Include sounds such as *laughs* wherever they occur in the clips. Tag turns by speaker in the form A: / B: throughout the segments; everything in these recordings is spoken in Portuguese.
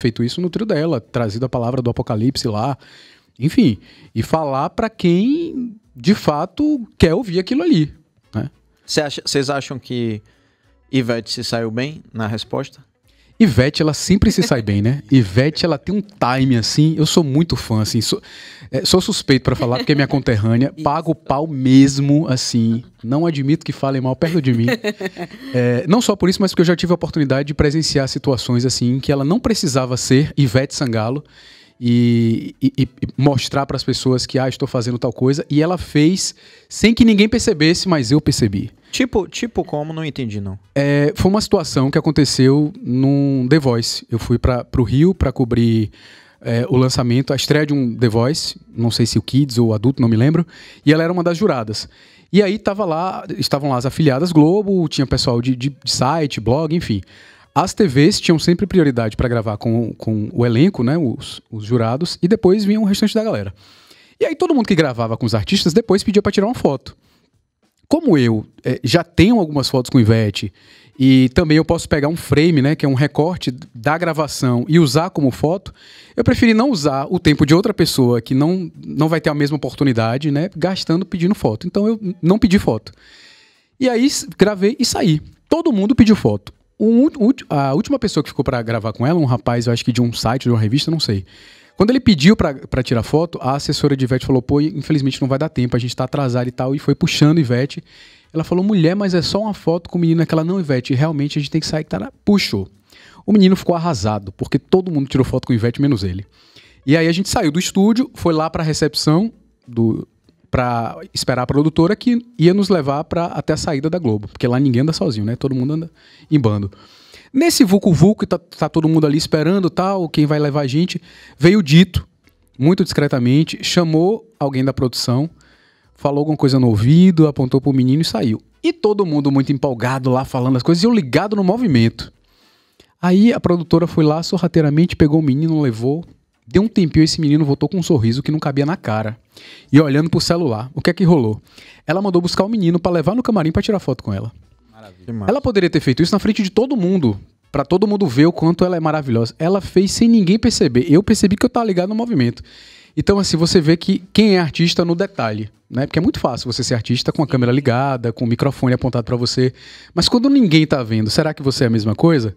A: feito isso no trio dela, trazido a palavra do Apocalipse lá, enfim, e falar para quem de fato quer ouvir aquilo ali. Né? Vocês né? acha, acham que Ivete se saiu bem na resposta? Ivete, ela sempre se sai bem, né? Ivete, ela tem um time assim. Eu sou muito fã, assim. Sou, é, sou suspeito para falar, porque é minha conterrânea. *laughs* Pago o pau mesmo, assim. Não admito que falem mal perto de mim. É, não só por isso, mas porque eu já tive a oportunidade de presenciar situações, assim, em que ela não precisava ser Ivete Sangalo. E, e, e, mostrar para as pessoas que ah, estou fazendo tal coisa. E ela fez sem que ninguém percebesse, mas eu percebi. Tipo, tipo como? Não entendi, não. É, foi uma situação que aconteceu num The Voice. Eu fui para o Rio para cobrir é, o lançamento, a estreia de um The Voice, não sei se o Kids ou adulto, não me lembro, e ela era uma das juradas. E aí tava lá, estavam lá as afiliadas Globo, tinha pessoal de, de, de site, blog, enfim. As TVs tinham sempre prioridade para gravar com, com o elenco, né, os, os jurados, e depois vinha o restante da galera. E aí todo mundo que gravava com os artistas depois pedia para tirar uma foto. Como eu é, já tenho algumas fotos com Ivete e também eu posso pegar um frame, né, que é um recorte da gravação e usar como foto, eu preferi não usar o tempo de outra pessoa que não, não vai ter a mesma oportunidade, né, gastando pedindo foto. Então eu não pedi foto. E aí gravei e saí. Todo mundo pediu foto. Um, a última pessoa que ficou para gravar com ela, um rapaz, eu acho que de um site, de uma revista, não sei. Quando ele pediu para tirar foto, a assessora de Ivete falou: pô, infelizmente não vai dar tempo, a gente está atrasado e tal. E foi puxando Ivete. Ela falou: mulher, mas é só uma foto com o menino. Aquela, não, Ivete, realmente a gente tem que sair. Que tá na... Puxou. O menino ficou arrasado, porque todo mundo tirou foto com o Ivete, menos ele. E aí a gente saiu do estúdio, foi lá para a recepção para esperar a produtora que ia nos levar para até a saída da Globo, porque lá ninguém anda sozinho, né? Todo mundo anda em bando. Nesse Vucu Vucu, tá, tá todo mundo ali esperando tal, quem vai levar a gente, veio dito, muito discretamente, chamou alguém da produção, falou alguma coisa no ouvido, apontou pro menino e saiu. E todo mundo muito empolgado lá falando as coisas e eu ligado no movimento. Aí a produtora foi lá sorrateiramente, pegou o menino, levou. Deu um tempinho, esse menino voltou com um sorriso que não cabia na cara. E olhando pro celular, o que é que rolou? Ela mandou buscar o menino para levar no camarim para tirar foto com ela. Ela poderia ter feito isso na frente de todo mundo, para todo mundo ver o quanto ela é maravilhosa. Ela fez sem ninguém perceber. Eu percebi que eu tava ligado no movimento. Então, assim, você vê que quem é artista no detalhe, né? Porque é muito fácil você ser artista com a câmera ligada, com o microfone apontado para você. Mas quando ninguém tá vendo, será que você é a mesma coisa?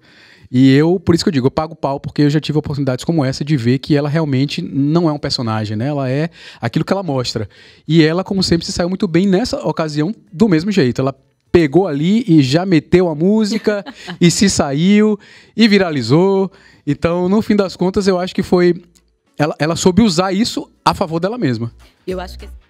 A: E eu, por isso que eu digo, eu pago pau, porque eu já tive oportunidades como essa de ver que ela realmente não é um personagem, né? Ela é aquilo que ela mostra. E ela, como sempre, se saiu muito bem nessa ocasião do mesmo jeito. Ela pegou ali e já meteu a música *laughs* e se saiu e viralizou. Então, no fim das contas, eu acho que foi. Ela, ela soube usar isso a favor dela mesma. Eu acho que